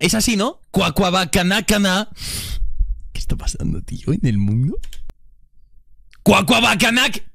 Es así, ¿no? ¿Qué está pasando, tío, en el mundo? Cuacuabacanac.